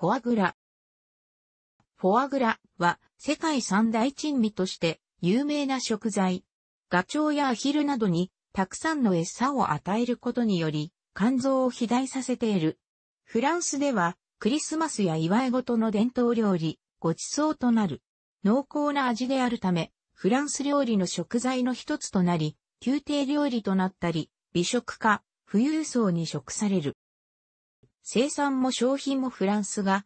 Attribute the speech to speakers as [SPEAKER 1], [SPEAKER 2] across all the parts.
[SPEAKER 1] フォアグラ。フォアグラは世界三大珍味として有名な食材。ガチョウやアヒルなどにたくさんの餌を与えることにより肝臓を肥大させている。フランスではクリスマスや祝い事の伝統料理、ごちそうとなる。濃厚な味であるため、フランス料理の食材の一つとなり、宮廷料理となったり、美食家、富裕層に食される。生産も消費もフランスが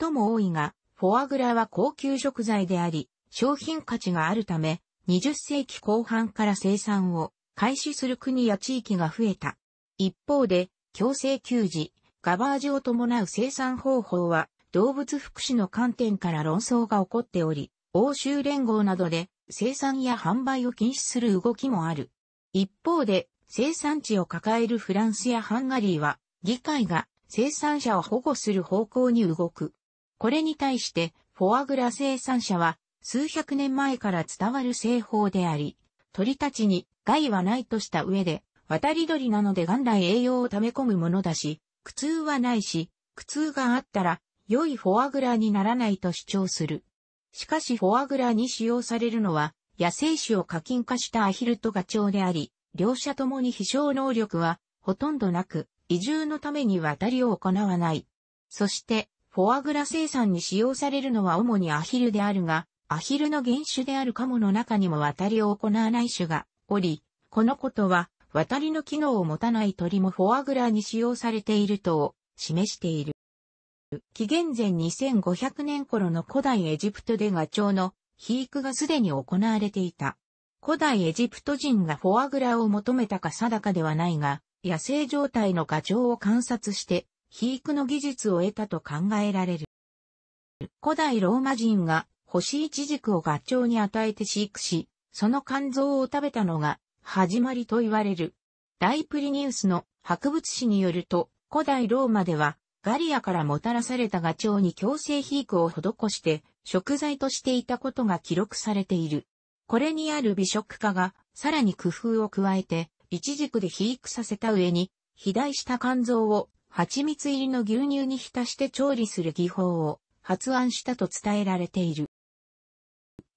[SPEAKER 1] 最も多いが、フォアグラは高級食材であり、商品価値があるため、20世紀後半から生産を開始する国や地域が増えた。一方で、強制給餌、ガバージを伴う生産方法は、動物福祉の観点から論争が起こっており、欧州連合などで生産や販売を禁止する動きもある。一方で、生産地を抱えるフランスやハンガリーは、議会が生産者を保護する方向に動く。これに対して、フォアグラ生産者は、数百年前から伝わる製法であり、鳥たちに害はないとした上で、渡り鳥なので元来栄養を溜め込むものだし、苦痛はないし、苦痛があったら、良いフォアグラにならないと主張する。しかしフォアグラに使用されるのは、野生種を課金化したアヒルとガチョウであり、両者ともに飛翔能力は、ほとんどなく、移住のために渡りを行わない。そして、フォアグラ生産に使用されるのは主にアヒルであるが、アヒルの原種であるカモの中にも渡りを行わない種がおり、このことは渡りの機能を持たない鳥もフォアグラに使用されているとを示している。紀元前2500年頃の古代エジプトでガチョウの肥育がすでに行われていた。古代エジプト人がフォアグラを求めたか定かではないが、野生状態のガチョウを観察して、肥育の技術を得たと考えられる。古代ローマ人が星一軸をガチョウに与えて飼育し、その肝臓を食べたのが始まりと言われる。大プリニウスの博物誌によると、古代ローマではガリアからもたらされたガチョウに強制肥育を施して食材としていたことが記録されている。これにある美食家がさらに工夫を加えて一軸で肥育させた上に、肥大した肝臓を蜂蜜入りの牛乳に浸して調理する技法を発案したと伝えられている。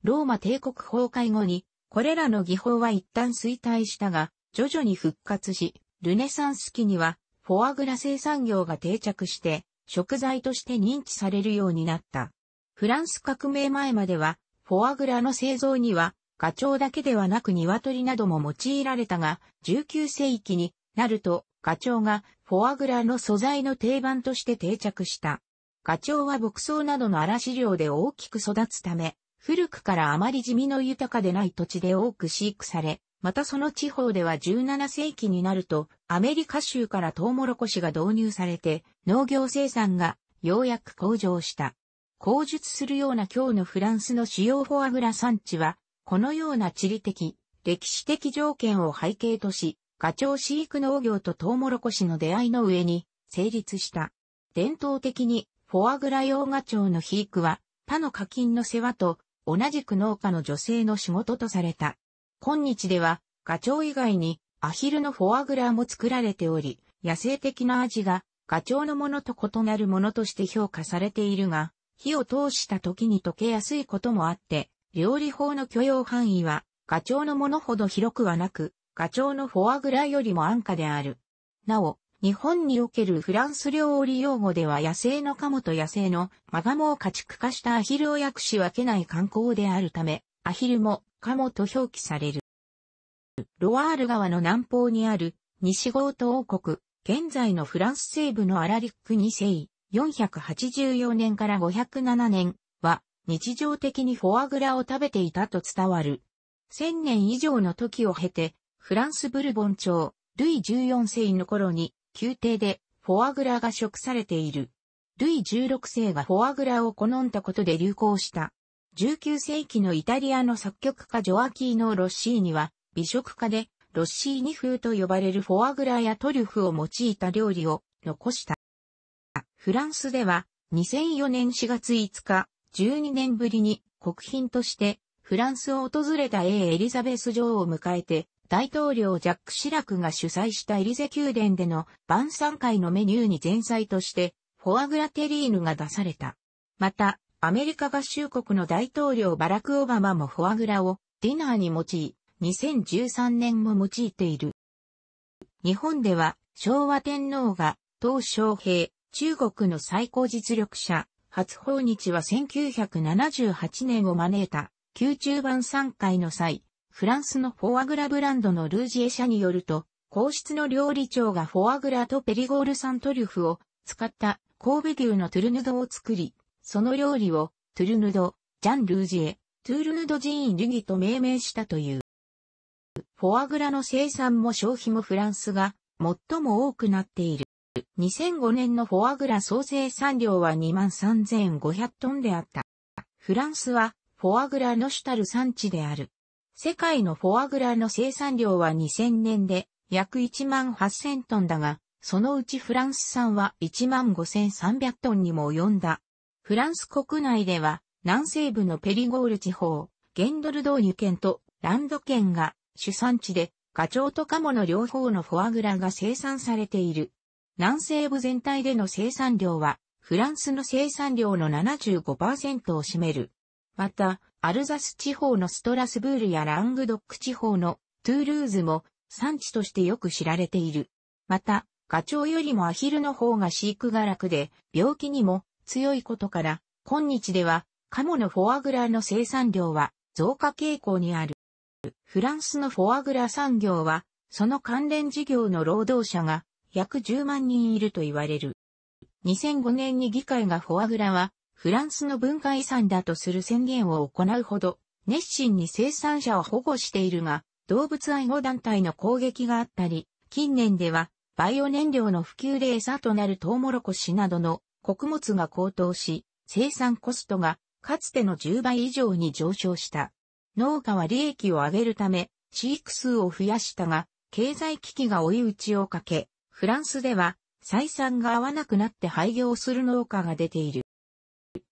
[SPEAKER 1] ローマ帝国崩壊後に、これらの技法は一旦衰退したが、徐々に復活し、ルネサンス期には、フォアグラ生産業が定着して、食材として認知されるようになった。フランス革命前までは、フォアグラの製造には、ガチョウだけではなく鶏なども用いられたが、19世紀になると、ガチョウがフォアグラの素材の定番として定着した。ガチョウは牧草などの荒飼で大きく育つため、古くからあまり地味の豊かでない土地で多く飼育され、またその地方では17世紀になると、アメリカ州からトウモロコシが導入されて、農業生産がようやく向上した。工述するような今日のフランスの主要フォアグラ産地は、このような地理的、歴史的条件を背景とし、ガチョウ飼育農業とトウモロコシの出会いの上に成立した。伝統的にフォアグラ用ガチョウの肥育は他の課金の世話と同じく農家の女性の仕事とされた。今日ではガチョウ以外にアヒルのフォアグラも作られており、野生的な味がガチョウのものと異なるものとして評価されているが、火を通した時に溶けやすいこともあって、料理法の許容範囲は、ガチョウのものほど広くはなく、ガチョウのフォアグラよりも安価である。なお、日本におけるフランス料理用語では野生のカモと野生のマガモを家畜化したアヒルを訳し分けない観光であるため、アヒルもカモと表記される。ロワール川の南方にある西ゴート王国、現在のフランス西部のアラリック2世、484年から507年は日常的にフォアグラを食べていたと伝わる。千年以上の時を経て、フランスブルボン朝、ルイ14世の頃に、宮廷でフォアグラが食されている。ルイ16世がフォアグラを好んだことで流行した。19世紀のイタリアの作曲家ジョアキーノ・ロッシーニは、美食家で、ロッシーニ風と呼ばれるフォアグラやトリュフを用いた料理を残した。フランスでは、2004年4月5日、12年ぶりに国賓としてフランスを訪れた A エリザベス女王を迎えて大統領ジャック・シラクが主催したエリゼ宮殿での晩餐会のメニューに前菜としてフォアグラテリーヌが出された。また、アメリカ合衆国の大統領バラク・オバマもフォアグラをディナーに用い、2013年も用いている。日本では昭和天皇が、東小平、中国の最高実力者、初訪日は1978年を招いた、宮中版3回の際、フランスのフォアグラブランドのルージエ社によると、皇室の料理長がフォアグラとペリゴールサントリュフを使った神戸牛のトゥルヌドを作り、その料理をトゥルヌド、ジャン・ルージエ、トゥールヌドジーン・ルギと命名したという。フォアグラの生産も消費もフランスが最も多くなっている。2005年のフォアグラ総生産量は23,500トンであった。フランスはフォアグラの主たる産地である。世界のフォアグラの生産量は2000年で約1万8000トンだが、そのうちフランス産は1万5300トンにも及んだ。フランス国内では南西部のペリゴール地方、ゲンドルドーュ県とランド県が主産地で、ガチョウとカモの両方のフォアグラが生産されている。南西部全体での生産量は、フランスの生産量の75%を占める。また、アルザス地方のストラスブールやラングドック地方のトゥールーズも産地としてよく知られている。また、ガチョウよりもアヒルの方が飼育が楽で、病気にも強いことから、今日では、カモのフォアグラの生産量は増加傾向にある。フランスのフォアグラ産業は、その関連事業の労働者が約10万人いると言われる。2005年に議会がフォアグラはフランスの文化遺産だとする宣言を行うほど熱心に生産者を保護しているが動物愛護団体の攻撃があったり近年ではバイオ燃料の普及で餌となるトウモロコシなどの穀物が高騰し生産コストがかつての10倍以上に上昇した。農家は利益を上げるため飼育数を増やしたが経済危機が追い打ちをかけフランスでは、採算が合わなくなって廃業する農家が出ている。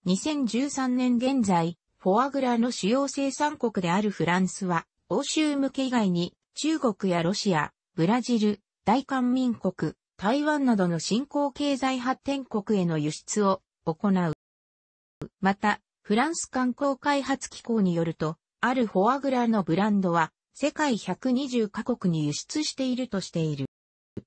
[SPEAKER 1] 2013年現在、フォアグラの主要生産国であるフランスは、欧州向け以外に、中国やロシア、ブラジル、大韓民国、台湾などの新興経済発展国への輸出を行う。また、フランス観光開発機構によると、あるフォアグラのブランドは、世界120カ国に輸出しているとしている。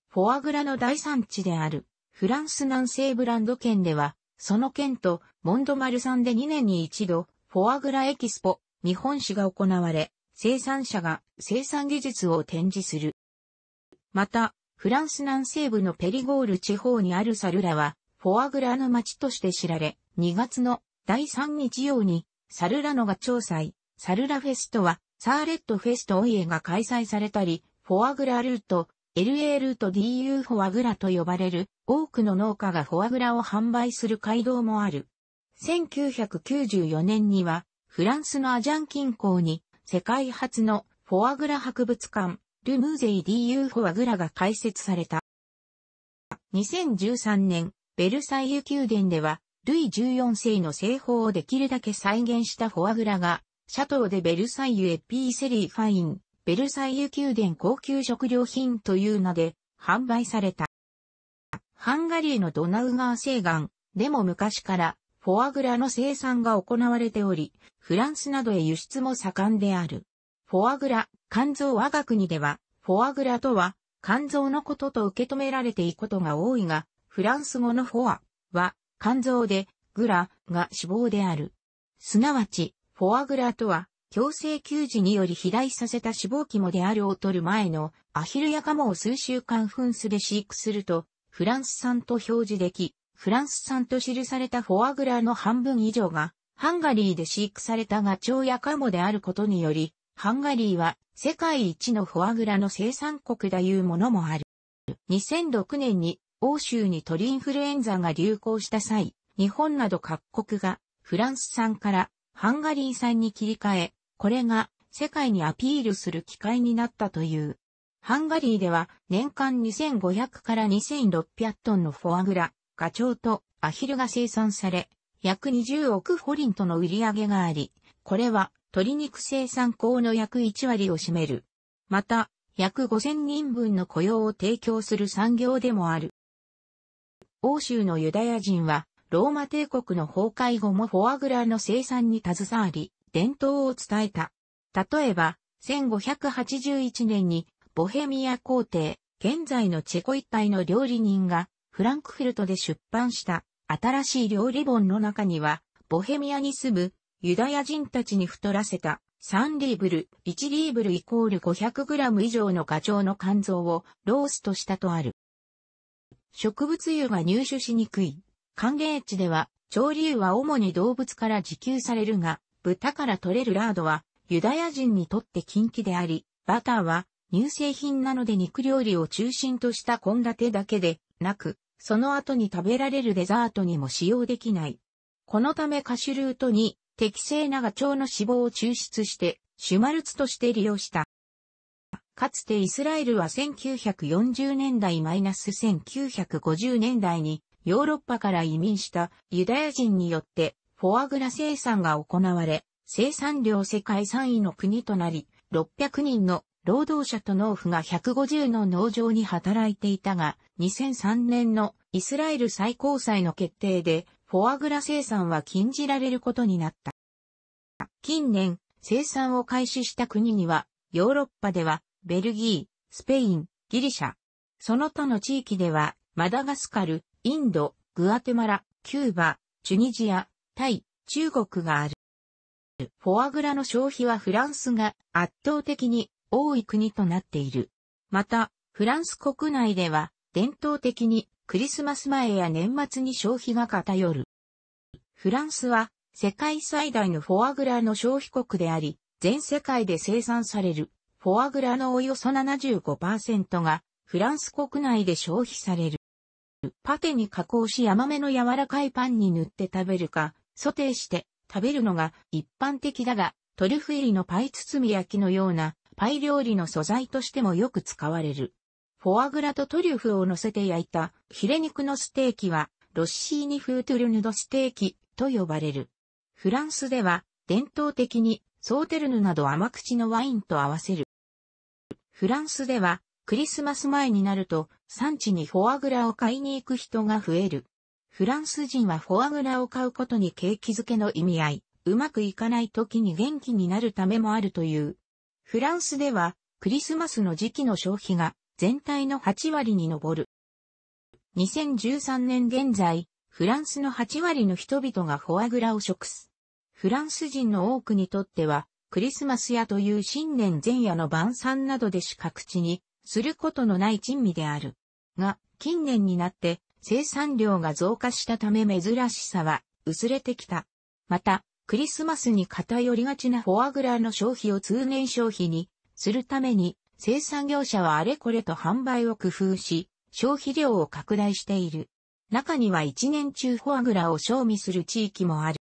[SPEAKER 1] フォアグラの大産地であるフランス南西ブランド県では、その県とモンドマルサンで2年に一度、フォアグラエキスポ、日本史が行われ、生産者が生産技術を展示する。また、フランス南西部のペリゴール地方にあるサルラは、フォアグラの町として知られ、2月の第3日曜に、サルラのが調査サルラフェストは、サーレットフェストオイエが開催されたり、フォアグラルート、LA ルート DU フォアグラと呼ばれる多くの農家がフォアグラを販売する街道もある。1994年にはフランスのアジャン近郊に世界初のフォアグラ博物館ルムーゼイ DU フォアグラが開設された。2013年ベルサイユ宮殿ではルイ14世の製法をできるだけ再現したフォアグラがシャトーでベルサイユエピーセリーファインベルサイユ宮殿高級食料品という名で販売された。ハンガリーのドナウ川西岸でも昔からフォアグラの生産が行われており、フランスなどへ輸出も盛んである。フォアグラ、肝臓我が国では、フォアグラとは肝臓のことと受け止められていくことが多いが、フランス語のフォアは肝臓で、グラが脂肪である。すなわち、フォアグラとは強制給餌により肥大させた死亡期もであるを取る前のアヒルやカモを数週間噴巣で飼育すると、フランス産と表示でき、フランス産と記されたフォアグラの半分以上が、ハンガリーで飼育されたガチョウやカモであることにより、ハンガリーは世界一のフォアグラの生産国だいうものもある。2006年に欧州に鳥インフルエンザが流行した際、日本など各国がフランス産からハンガリー産に切り替え、これが世界にアピールする機会になったという。ハンガリーでは年間2500から2600トンのフォアグラ、ガチョウとアヒルが生産され、約20億ホリントの売り上げがあり、これは鶏肉生産工の約1割を占める。また、約5000人分の雇用を提供する産業でもある。欧州のユダヤ人は、ローマ帝国の崩壊後もフォアグラの生産に携わり、伝統を伝えた。例えば、1581年にボヘミア皇帝、現在のチェコ一帯の料理人がフランクフルトで出版した新しい料理本の中には、ボヘミアに住むユダヤ人たちに太らせた3リーブル、1リーブルイコール 500g 以上のガチョウの肝臓をローストしたとある。植物油が入手しにくい。寒冷地では、調理油は主に動物から自給されるが、豚から取れるラードは、ユダヤ人にとって禁忌であり、バターは、乳製品なので肉料理を中心とした献立だけで、なく、その後に食べられるデザートにも使用できない。このためカシュルートに適正なガの脂肪を抽出して、シュマルツとして利用した。かつてイスラエルは1940年代 -1950 年代にヨーロッパから移民したユダヤ人によってフォアグラ生産が行われ、生産量世界3位の国となり、600人の労働者と農夫が150の農場に働いていたが、2003年のイスラエル最高裁の決定で、フォアグラ生産は禁じられることになった。近年、生産を開始した国には、ヨーロッパでは、ベルギー、スペイン、ギリシャ、その他の地域では、マダガスカル、インド、グアテマラ、キューバ、チュニジア、対中国がある。フォアグラの消費はフランスが圧倒的に多い国となっている。また、フランス国内では伝統的にクリスマス前や年末に消費が偏る。フランスは世界最大のフォアグラの消費国であり、全世界で生産されるフォアグラのおよそ75%がフランス国内で消費される。パテに加工し甘めの柔らかいパンに塗って食べるか、ソテーして食べるのが一般的だが、トリュフ入りのパイ包み焼きのようなパイ料理の素材としてもよく使われる。フォアグラとトリュフを乗せて焼いたヒレ肉のステーキはロッシーニ風トゥルヌドステーキと呼ばれる。フランスでは伝統的にソーテルヌなど甘口のワインと合わせる。フランスではクリスマス前になると産地にフォアグラを買いに行く人が増える。フランス人はフォアグラを買うことに景気づけの意味合い、うまくいかない時に元気になるためもあるという。フランスでは、クリスマスの時期の消費が全体の8割に上る。2013年現在、フランスの8割の人々がフォアグラを食す。フランス人の多くにとっては、クリスマスやという新年前夜の晩餐などでしか口にすることのない珍味である。が、近年になって生産量が増加したため珍しさは薄れてきた。また、クリスマスに偏りがちなフォアグラの消費を通年消費にするために生産業者はあれこれと販売を工夫し、消費量を拡大している。中には一年中フォアグラを賞味する地域もある。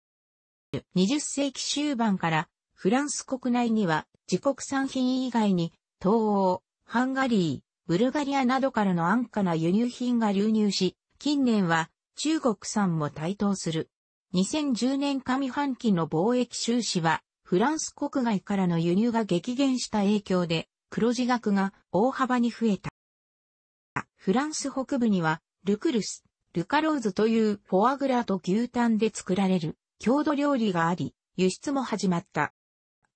[SPEAKER 1] 20世紀終盤からフランス国内には自国産品以外に東欧、ハンガリー、ブルガリアなどからの安価な輸入品が流入し、近年は中国産も台頭する。2010年上半期の貿易収支は、フランス国外からの輸入が激減した影響で、黒字額が大幅に増えた。フランス北部には、ルクルス、ルカローズというフォアグラと牛タンで作られる郷土料理があり、輸出も始まった。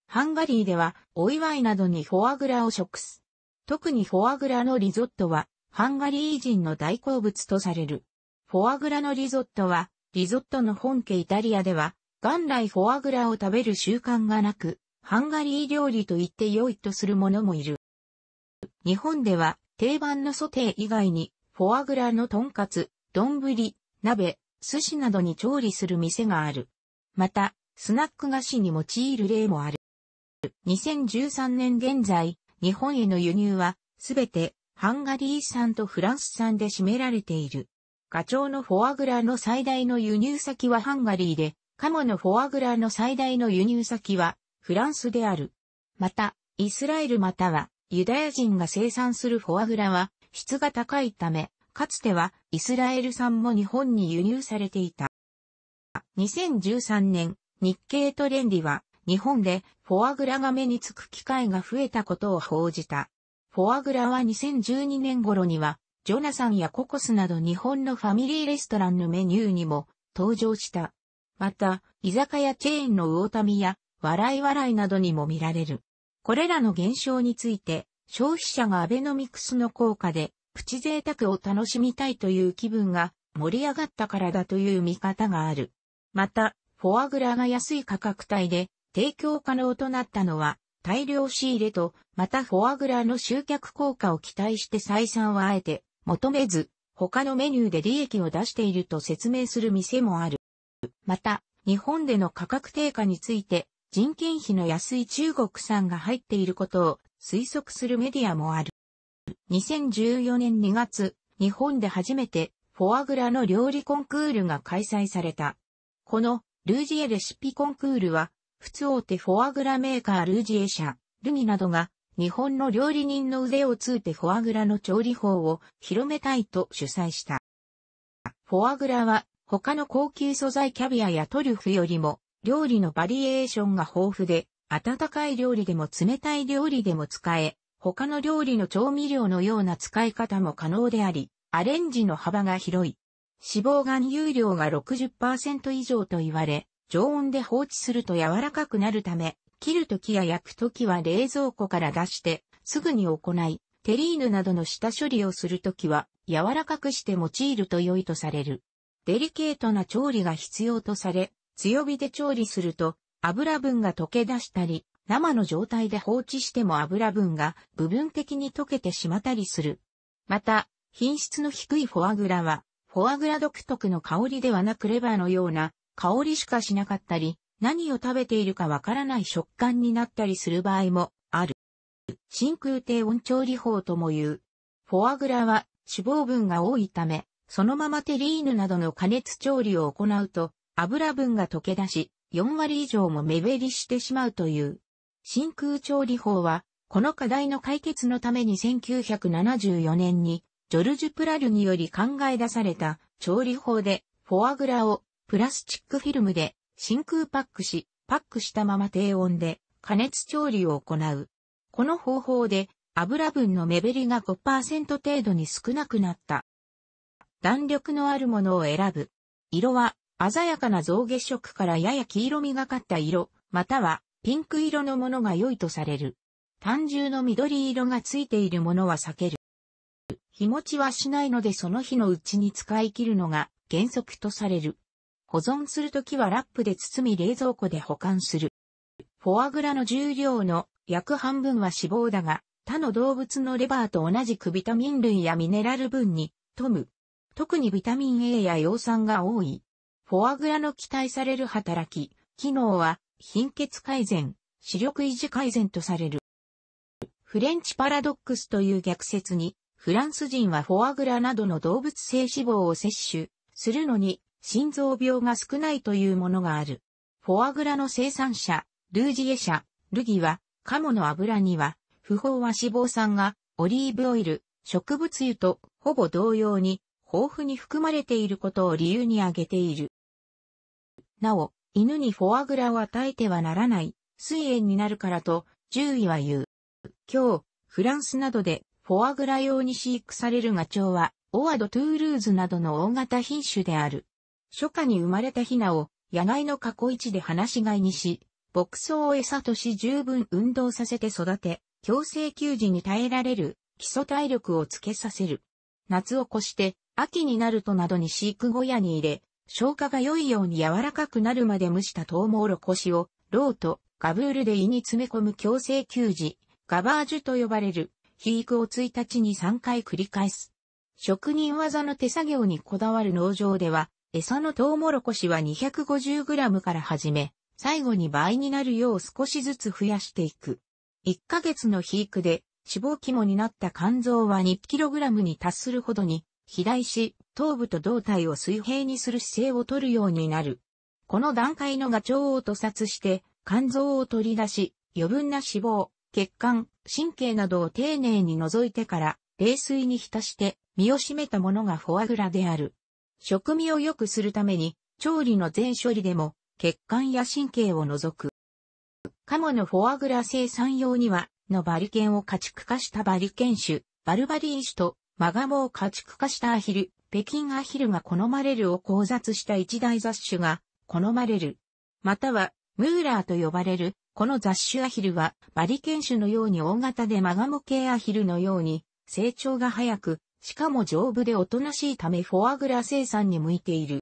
[SPEAKER 1] ハンガリーではお祝いなどにフォアグラを食す。特にフォアグラのリゾットはハンガリー人の大好物とされる。フォアグラのリゾットは、リゾットの本家イタリアでは、元来フォアグラを食べる習慣がなく、ハンガリー料理と言って良いとする者もいる。日本では、定番のソテー以外に、フォアグラのトンカツ、丼、鍋、寿司などに調理する店がある。また、スナック菓子に用いる例もある。2013年現在、日本への輸入は、すべてハンガリー産とフランス産で占められている。ガチョウのフォアグラの最大の輸入先はハンガリーで、カモのフォアグラの最大の輸入先はフランスである。また、イスラエルまたはユダヤ人が生産するフォアグラは質が高いため、かつてはイスラエル産も日本に輸入されていた。2013年、日経トレンディは日本でフォアグラが目につく機会が増えたことを報じた。フォアグラは2012年頃には、ジョナサンやココスなど日本のファミリーレストランのメニューにも登場した。また、居酒屋チェーンの魚民や、笑い笑いなどにも見られる。これらの現象について、消費者がアベノミクスの効果で、プチ贅沢を楽しみたいという気分が盛り上がったからだという見方がある。また、フォアグラが安い価格帯で提供可能となったのは、大量仕入れと、またフォアグラの集客効果を期待して採算はあえて求めず、他のメニューで利益を出していると説明する店もある。また、日本での価格低下について、人件費の安い中国産が入っていることを推測するメディアもある。2014年2月、日本で初めてフォアグラの料理コンクールが開催された。このルージエレシピコンクールは仏大手フォアグラメーカールージエ社、ルミなどが、日本の料理人の腕を通ってフォアグラの調理法を広めたいと主催した。フォアグラは他の高級素材キャビアやトリュフよりも料理のバリエーションが豊富で、温かい料理でも冷たい料理でも使え、他の料理の調味料のような使い方も可能であり、アレンジの幅が広い。脂肪含有量が60%以上と言われ、常温で放置すると柔らかくなるため、切るときや焼くときは冷蔵庫から出して、すぐに行い、テリーヌなどの下処理をするときは、柔らかくして用いると良いとされる。デリケートな調理が必要とされ、強火で調理すると、油分が溶け出したり、生の状態で放置しても油分が部分的に溶けてしまったりする。また、品質の低いフォアグラは、フォアグラ独特の香りではなくレバーのような香りしかしなかったり、何を食べているかわからない食感になったりする場合もある。真空低温調理法とも言う。フォアグラは脂肪分が多いため、そのままテリーヌなどの加熱調理を行うと、油分が溶け出し、4割以上も目減りしてしまうという。真空調理法は、この課題の解決のために1974年に、ジョルジュ・プラルにより考え出された調理法で、フォアグラをプラスチックフィルムで真空パックし、パックしたまま低温で加熱調理を行う。この方法で油分の目減りが5%程度に少なくなった。弾力のあるものを選ぶ。色は鮮やかな象牙色からやや黄色みがかった色、またはピンク色のものが良いとされる。単重の緑色がついているものは避ける。日持ちはしないのでその日のうちに使い切るのが原則とされる。保存するときはラップで包み冷蔵庫で保管する。フォアグラの重量の約半分は脂肪だが、他の動物のレバーと同じくビタミン類やミネラル分に富む。特にビタミン A や葉酸が多い。フォアグラの期待される働き、機能は貧血改善、視力維持改善とされる。フレンチパラドックスという逆説に、フランス人はフォアグラなどの動物性脂肪を摂取するのに心臓病が少ないというものがある。フォアグラの生産者、ルージエ社、ルギは、鴨の油には、不飽和脂肪酸が、オリーブオイル、植物油と、ほぼ同様に、豊富に含まれていることを理由に挙げている。なお、犬にフォアグラを与えてはならない、水炎になるからと、獣医は言う。今日、フランスなどで、フォアグラ用に飼育されるガチョウは、オアド・トゥールーズなどの大型品種である。初夏に生まれたヒナを野外の過去置で放し飼いにし、牧草を餌とし十分運動させて育て、強制給餌に耐えられる基礎体力をつけさせる。夏を越して秋になるとなどに飼育小屋に入れ、消化が良いように柔らかくなるまで蒸したトウモロコシを、ロウとガブールで胃に詰め込む強制給餌、ガバージュと呼ばれる、肥育を1日に3回繰り返す。職人技の手作業にこだわる農場では、餌のトウモロコシは 250g から始め、最後に倍になるよう少しずつ増やしていく。1ヶ月の肥育で、脂肪肝になった肝臓は 2kg に達するほどに、肥大し、頭部と胴体を水平にする姿勢をとるようになる。この段階のガチョウを屠殺して、肝臓を取り出し、余分な脂肪、血管、神経などを丁寧に除いてから、冷水に浸して、身を締めたものがフォアグラである。食味を良くするために、調理の全処理でも、血管や神経を除く。カモのフォアグラ生産用には、のバリケンを家畜化したバリケン種、バルバリー種と、マガモを家畜化したアヒル、北京アヒルが好まれるを考察した一大雑種が好まれる。または、ムーラーと呼ばれる、この雑種アヒルは、バリケン種のように大型でマガモ系アヒルのように、成長が早く、しかも丈夫でおとなしいためフォアグラ生産に向いている。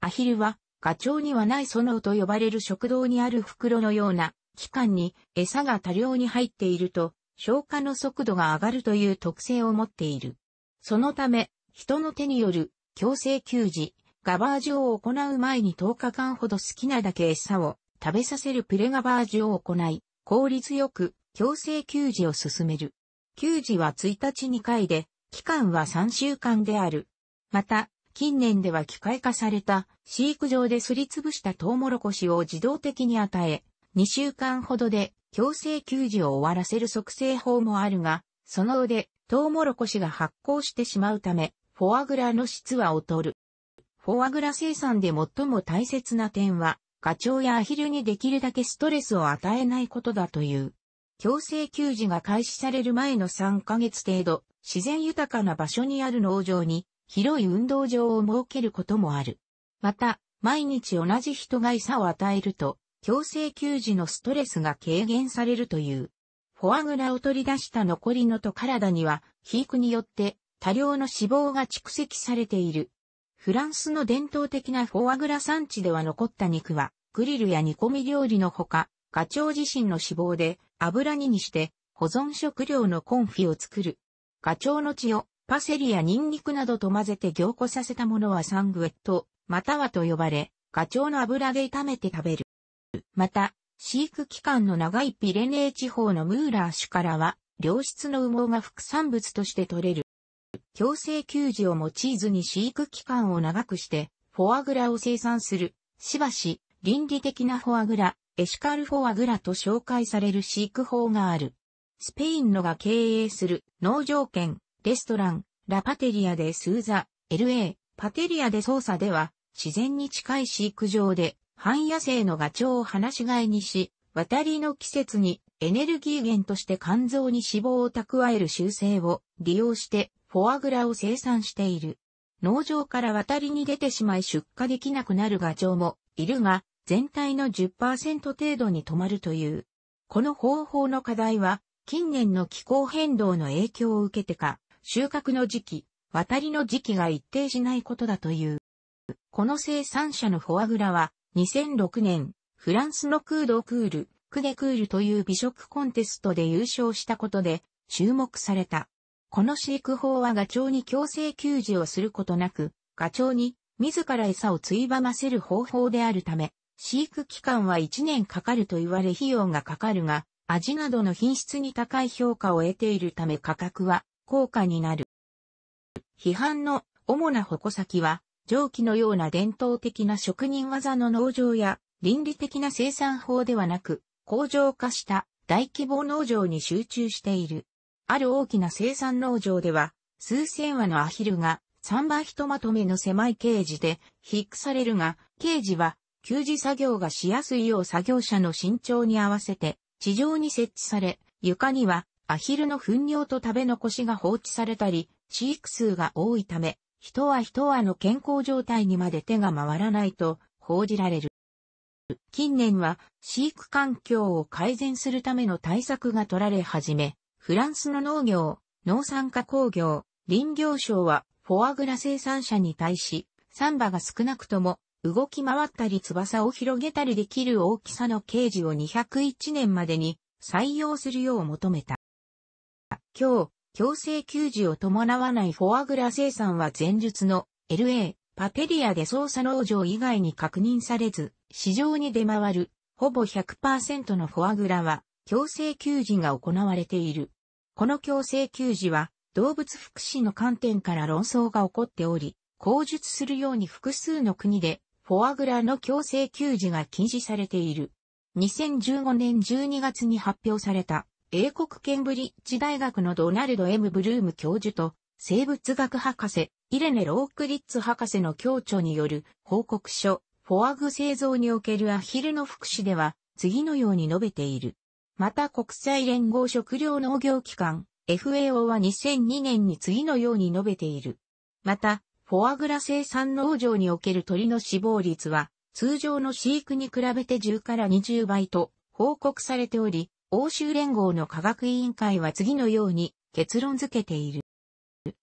[SPEAKER 1] アヒルは、ガチョウにはないソノウと呼ばれる食堂にある袋のような器官に餌が多量に入っていると、消化の速度が上がるという特性を持っている。そのため、人の手による強制給餌、ガバージュを行う前に10日間ほど好きなだけ餌を食べさせるプレガバージュを行い、効率よく強制給餌を進める。給餌は1日2回で期間は3週間である。また、近年では機械化された飼育場ですりつぶしたトウモロコシを自動的に与え、2週間ほどで強制給餌を終わらせる促成法もあるが、そのでトウモロコシが発酵してしまうため、フォアグラの質は劣る。フォアグラ生産で最も大切な点は、ガチョウやアヒルにできるだけストレスを与えないことだという。強制給餌が開始される前の3ヶ月程度、自然豊かな場所にある農場に、広い運動場を設けることもある。また、毎日同じ人が餌を与えると、強制給餌のストレスが軽減されるという。フォアグラを取り出した残りのと体には、肥育によって多量の脂肪が蓄積されている。フランスの伝統的なフォアグラ産地では残った肉は、グリルや煮込み料理のほか、ガチョウ自身の脂肪で油煮にして保存食料のコンフィを作る。ガチョウの血をパセリやニンニクなどと混ぜて凝固させたものはサングエット、またはと呼ばれ、ガチョウの油で炒めて食べる。また、飼育期間の長いピレネー地方のムーラー種からは、良質の羽毛が副産物として取れる。強制給仕を用いずに飼育期間を長くして、フォアグラを生産する、しばし、倫理的なフォアグラ、エシカルフォアグラと紹介される飼育法がある。スペインのが経営する農場兼レストラン、ラパテリアでスーザ、LA、パテリアで操作では、自然に近い飼育場で、半野生のガチョウを放し飼いにし、渡りの季節にエネルギー源として肝臓に脂肪を蓄える習性を利用してフォアグラを生産している。農場から渡りに出てしまい出荷できなくなるガチョウもいるが、全体の10%程度に止まるという。この方法の課題は、近年の気候変動の影響を受けてか、収穫の時期、渡りの時期が一定しないことだという。この生産者のフォアグラは、2006年、フランスのクードクール、クデクールという美食コンテストで優勝したことで、注目された。この飼育法はガチョウに強制給餌をすることなく、ガチョウに自ら餌をついばませる方法であるため、飼育期間は1年かかると言われ費用がかかるが、味などの品質に高い評価を得ているため価格は高価になる。批判の主な矛先は、蒸気のような伝統的な職人技の農場や倫理的な生産法ではなく、工場化した大規模農場に集中している。ある大きな生産農場では、数千羽のアヒルが3倍ひとまとめの狭いケージで、引くされるが、ケージは給仕作業がしやすいよう作業者の身長に合わせて地上に設置され、床にはアヒルの糞尿と食べ残しが放置されたり、飼育数が多いため、人は人はの健康状態にまで手が回らないと報じられる。近年は飼育環境を改善するための対策が取られ始め、フランスの農業、農産加工業、林業省はフォアグラ生産者に対し、サンバが少なくとも動き回ったり翼を広げたりできる大きさのケージを201年までに採用するよう求めた。今日、強制給仕を伴わないフォアグラ生産は前述の LA、パペリアで操作農場以外に確認されず、市場に出回る、ほぼ100%のフォアグラは、強制給仕が行われている。この強制給仕は、動物福祉の観点から論争が起こっており、口述するように複数の国でフォアグラの強制給仕が禁止されている。2015年12月に発表された、英国ケンブリッジ大学のドナルド・ M・ ブルーム教授と、生物学博士、イレネ・ロークリッツ博士の協調による報告書、フォアグ製造におけるアヒルの福祉では、次のように述べている。また国際連合食糧農業機関、FAO は2002年に次のように述べている。また、フォアグラ生産農場における鳥の死亡率は、通常の飼育に比べて10から20倍と報告されており、欧州連合の科学委員会は次のように結論付けている。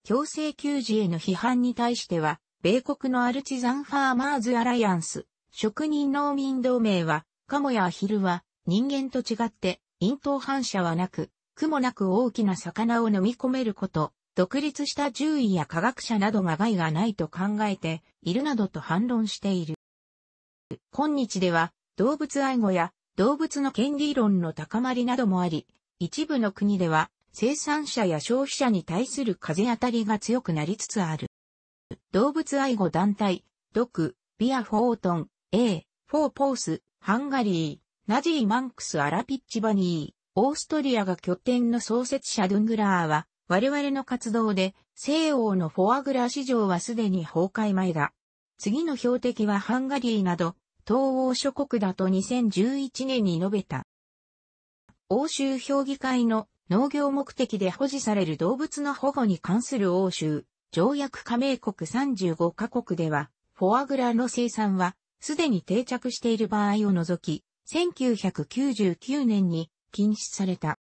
[SPEAKER 1] 強制給餌への批判に対しては、米国のアルチザンファーマーズアライアンス、職人農民同盟は、カモやアヒルは人間と違って、咽頭反射はなく、雲なく大きな魚を飲み込めること、独立した獣医や科学者などが害がないと考えているなどと反論している。今日では動物愛護や動物の権利論の高まりなどもあり、一部の国では生産者や消費者に対する風当たりが強くなりつつある。動物愛護団体、ドク、ビア・フォートン、A、フォーポース、ハンガリー、ナジー・マンクス・アラピッチバニー、オーストリアが拠点の創設者ドゥングラーは、我々の活動で西欧のフォアグラ市場はすでに崩壊前だ。次の標的はハンガリーなど東欧諸国だと2011年に述べた。欧州評議会の農業目的で保持される動物の保護に関する欧州条約加盟国35カ国ではフォアグラの生産はすでに定着している場合を除き1999年に禁止された。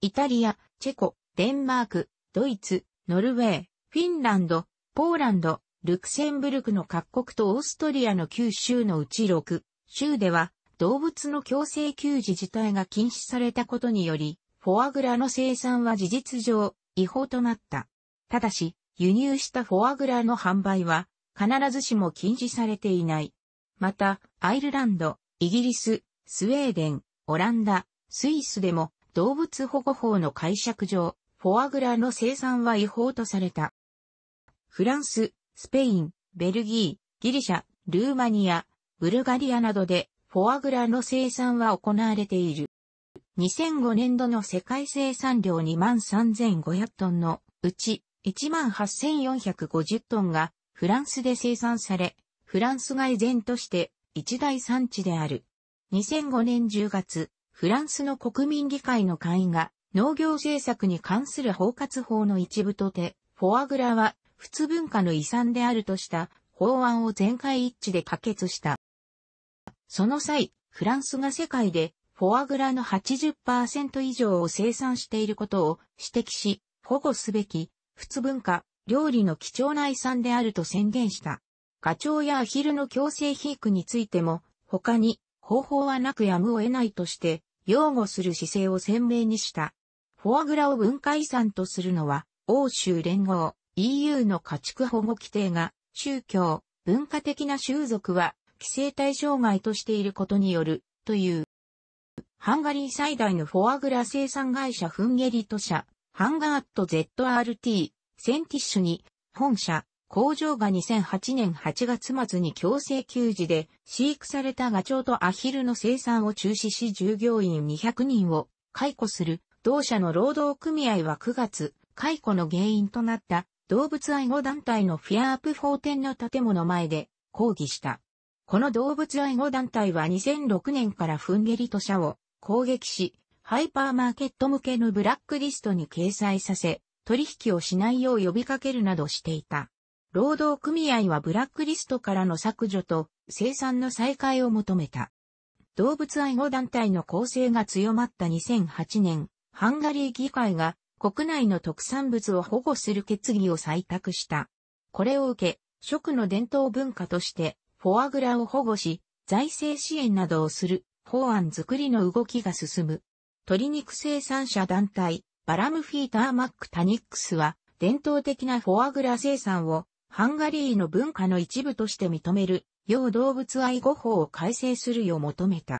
[SPEAKER 1] イタリア、チェコ、デンマーク、ドイツ、ノルウェー、フィンランド、ポーランド、ルクセンブルクの各国とオーストリアの9州のうち6州では動物の強制給餌自体が禁止されたことにより、フォアグラの生産は事実上違法となった。ただし、輸入したフォアグラの販売は必ずしも禁止されていない。また、アイルランド、イギリス、スウェーデン、オランダ、スイスでも動物保護法の解釈上、フォアグラの生産は違法とされた。フランス、スペイン、ベルギー、ギリシャ、ルーマニア、ブルガリアなどでフォアグラの生産は行われている。2005年度の世界生産量23,500トンのうち18,450トンがフランスで生産され、フランスが依然として一大産地である。2005年10月、フランスの国民議会の会員が農業政策に関する包括法の一部とて、フォアグラは、仏文化の遺産であるとした法案を全会一致で可決した。その際、フランスが世界でフォアグラの80%以上を生産していることを指摘し、保護すべき、仏文化、料理の貴重な遺産であると宣言した。ガチョウやアヒルの強制肥育についても、他に方法はなくやむを得ないとして、擁護する姿勢を鮮明にした。フォアグラを文化遺産とするのは、欧州連合 EU の家畜保護規定が、宗教、文化的な習俗は、規制対象外としていることによる、という。ハンガリー最大のフォアグラ生産会社フンゲリト社、ハンガーット ZRT、センティッシュに、本社、工場が2008年8月末に強制休止で、飼育されたガチョウとアヒルの生産を中止し従業員200人を解雇する同社の労働組合は9月、解雇の原因となった動物愛護団体のフィアープ法店の建物前で抗議した。この動物愛護団体は2006年からフンゲリト社を攻撃し、ハイパーマーケット向けのブラックリストに掲載させ、取引をしないよう呼びかけるなどしていた。労働組合はブラックリストからの削除と生産の再開を求めた。動物愛護団体の構成が強まった2008年、ハンガリー議会が国内の特産物を保護する決議を採択した。これを受け、食の伝統文化としてフォアグラを保護し、財政支援などをする法案作りの動きが進む。鶏肉生産者団体、バラムフィーターマックタニックスは、伝統的なフォアグラ生産をハンガリーの文化の一部として認める、要動物愛護法を改正するよう求めた。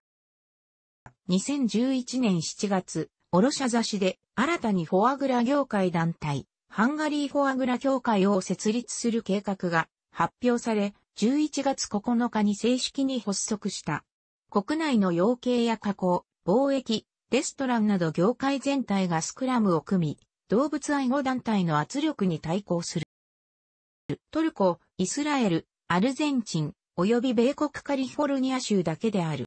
[SPEAKER 1] 2011年7月、オロシャざしで、新たにフォアグラ業界団体、ハンガリーフォアグラ協会を設立する計画が発表され、11月9日に正式に発足した。国内の養鶏や加工、貿易、レストランなど業界全体がスクラムを組み、動物愛護団体の圧力に対抗する。トルコ、イスラエル、アルゼンチン、及び米国カリフォルニア州だけである。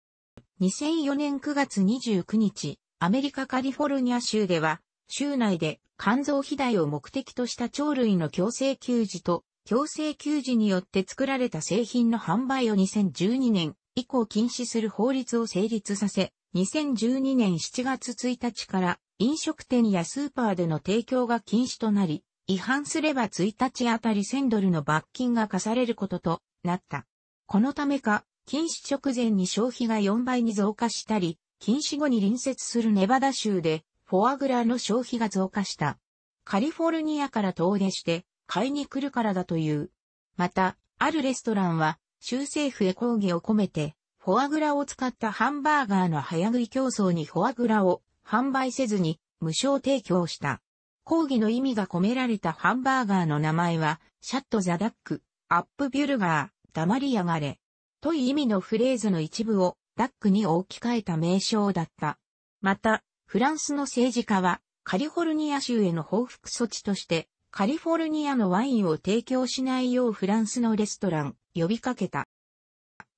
[SPEAKER 1] 2004年9月29日、アメリカカリフォルニア州では、州内で肝臓肥大を目的とした鳥類の強制給餌と、強制給餌によって作られた製品の販売を2012年以降禁止する法律を成立させ、2012年7月1日から飲食店やスーパーでの提供が禁止となり、違反すれば1日あたり1000ドルの罰金が課されることとなった。このためか、禁止直前に消費が4倍に増加したり、禁止後に隣接するネバダ州で、フォアグラの消費が増加した。カリフォルニアから遠出して、買いに来るからだという。また、あるレストランは、州政府へ抗議を込めて、フォアグラを使ったハンバーガーの早食い競争にフォアグラを販売せずに無償提供した。抗議の意味が込められたハンバーガーの名前は、シャットザダック、アップビュルガー、黙りやがれ。という意味のフレーズの一部をダックに置き換えた名称だった。また、フランスの政治家は、カリフォルニア州への報復措置として、カリフォルニアのワインを提供しないようフランスのレストラン、呼びかけた。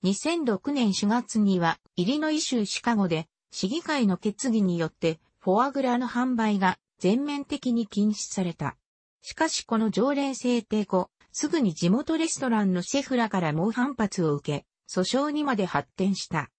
[SPEAKER 1] 2006年4月には、イリノイ州シカゴで、市議会の決議によって、フォアグラの販売が全面的に禁止された。しかしこの条例制定後、すぐに地元レストランのシェフらから猛反発を受け、訴訟にまで発展した。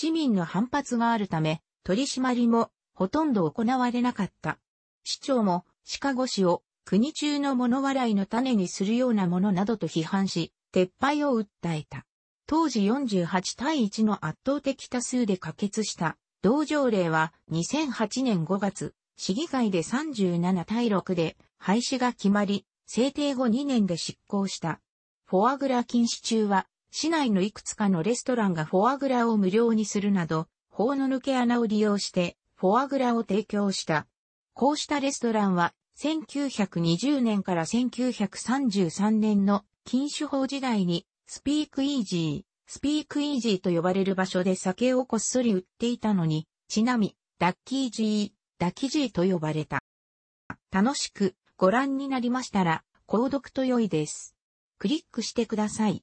[SPEAKER 1] 市民の反発があるため、取り締まりもほとんど行われなかった。市長もシカゴ市を国中の物笑いの種にするようなものなどと批判し、撤廃を訴えた。当時48対1の圧倒的多数で可決した同条例は2008年5月、市議会で37対6で廃止が決まり、制定後2年で執行した。フォアグラ禁止中は市内のいくつかのレストランがフォアグラを無料にするなど、法の抜け穴を利用してフォアグラを提供した。こうしたレストランは1920年から1933年の禁酒法時代にスピークイージー、スピークイージーと呼ばれる場所で酒をこっそり売っていたのに、ちなみ、ダッキージー、ッキジーと呼ばれた。楽しくご覧になりましたら、購読と良いです。クリックしてください。